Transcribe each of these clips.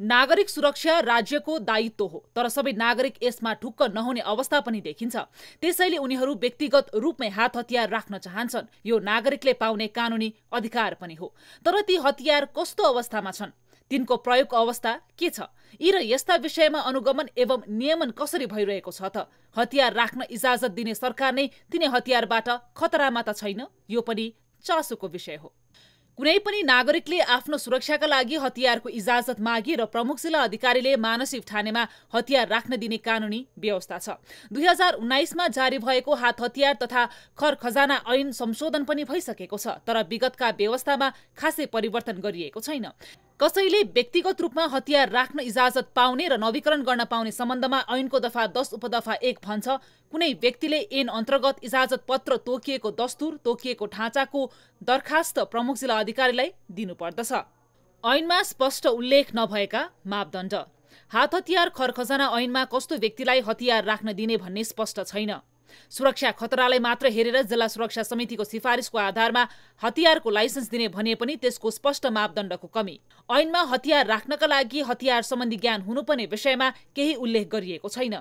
नागरिक सुरक्षा राज्यको दायित्व हो तर सबै नागरिक यसमा ठुक्क नहुने अवस्था पनि देखिन्छ त्यसैले उनीहरू व्यक्तिगत रूपमै हात हतियार राख्न चाहन्छन् यो नागरिकले पाउने कानुनी अधिकार पनि हो तर ती हतियार कस्तो अवस्थामा छन् तिनको प्रयोगको अवस्था के छ यी र यस्ता विषयमा अनुगमन एवं नियमन कसरी भइरहेको छ त हतियार राख्न इजाजत दिने सरकार नै तिनै हतियारबाट खतरामा त छैन यो पनि चासोको विषय हो कुनै पनि नागरिकले आफ्नो सुरक्षाका लागि हतियारको इजाजत मागे र प्रमुख जिल्ला अधिकारीले मानसिक ठानेमा हतियार राख्न दिने कानुनी व्यवस्था छ दुई हजार उन्नाइसमा जारी भएको हात हतियार तथा खर खजाना ऐन संशोधन पनि भइसकेको छ तर विगतका व्यवस्थामा खासै परिवर्तन गरिएको छैन कसैले व्यक्तिगत रूपमा हतियार राख्न इजाजत पाउने र नवीकरण गर्न पाउने सम्बन्धमा ऐनको दफा दस उपदफा एक भन्छ कुनै व्यक्तिले ऐन अन्तर्गत इजाजत पत्र तोकिएको दस्तुर तोकिएको ढाँचाको दरखास्त प्रमुख जिल्ला अधिकारीलाई दिनुपर्दछ ऐनमा स्पष्ट उल्लेख नभएका मापदण्ड हात हतियार खरखजना ऐनमा कस्तो व्यक्तिलाई हतियार राख्न दिने भन्ने स्पष्ट छैन सुरक्षा खतरालाई मात्र हेरेर जिल्ला सुरक्षा समितिको सिफारिसको आधारमा हतियारको लाइसेन्स दिने भने पनि त्यसको स्पष्ट मापदण्डको कमी ऐनमा हतियार राख्नका लागि हतियार सम्बन्धी ज्ञान हुनुपर्ने विषयमा केही उल्लेख गरिएको छैन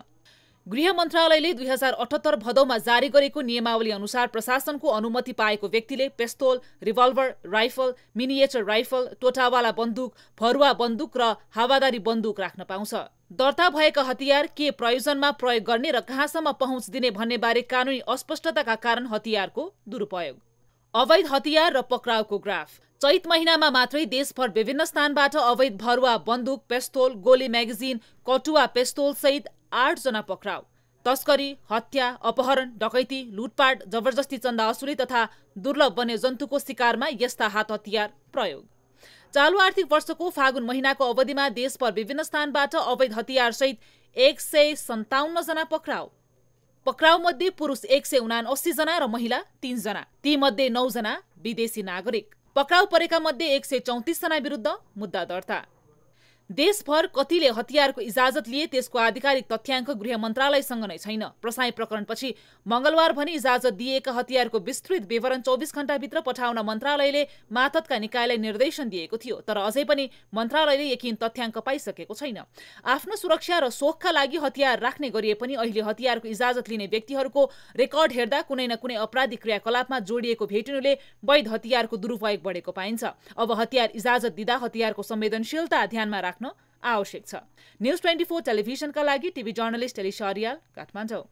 गृह मन्त्रालयले दुई हजार अठहत्तर भदौमा जारी गरेको नियमावली अनुसार प्रशासनको अनुमति पाएको व्यक्तिले pistol revolver rifle miniature rifle टोटावाला बन्दुक फरुवा बन्दुक र हावादारी बन्दुक राख्न पाउँछ दर्ता भएका हतियार के प्रयोजनमा प्रयोग गर्ने र कहाँसम्म पहुँच दिने भन्नेबारे कानुनी अस्पष्टताका कारण हतियारको दुरुपयोग अवैध हतियार र पक्राउको ग्राफ चैत महिनामा मात्रै देशभर विभिन्न स्थानबाट अवैध भरुवा बन्दुक पेस्तोल गोली म्यागजिन कटुवा पेस्तोल सहित आठजना पक्राउ तस्करी हत्या अपहरण डकैती लुटपाट जबरजस्ती चन्दा असुली तथा दुर्लभ वन्यजन्तुको शिकारमा यस्ता हात हतियार प्रयोग चालु आर्थिक वर्षको फागुन महिनाको अवधिमा देशभर विभिन्न स्थानबाट अवैध हतियारसहित एक सय जना पक्राउ मध्ये पुरुष एक सय जना र महिला तीनजना तीमध्ये नौजना विदेशी नागरिक पक्राउ परेका मध्ये एक सय चौतिसजना विरुद्ध मुद्दा दर्ता देशभर कतिले हतियारको इजाजत लिए त्यसको आधिकारिक तथ्याङ्क गृह मन्त्रालयसँग नै छैन प्रसाई प्रकरणपछि मंगलबार भने इजाजत दिएका हतियारको विस्तृत विवरण चौबिस घण्टाभित्र पठाउन मन्त्रालयले मातका निकायलाई निर्देशन दिएको थियो तर अझै पनि मन्त्रालयले यकिन तथ्याङ्क पाइसकेको छैन आफ्नो सुरक्षा र शोखका लागि हतियार राख्ने गरिए पनि अहिले हतियारको इजाजत लिने व्यक्तिहरूको रेकर्ड हेर्दा कुनै न कुनै अपराधिक क्रियाकलापमा जोडिएको भेटिनुले वैध हतियारको दुरुपयोग बढेको पाइन्छ अब हतियार इजाजत दिँदा हतियारको संवेदनशीलता ध्यानमा राख्न आवश्यक छ न्युज ट्वेन्टी फोर टेलिभिजनका लागि टिभी जर्नलिस्ट टेलिसरियाल काठमाडौँ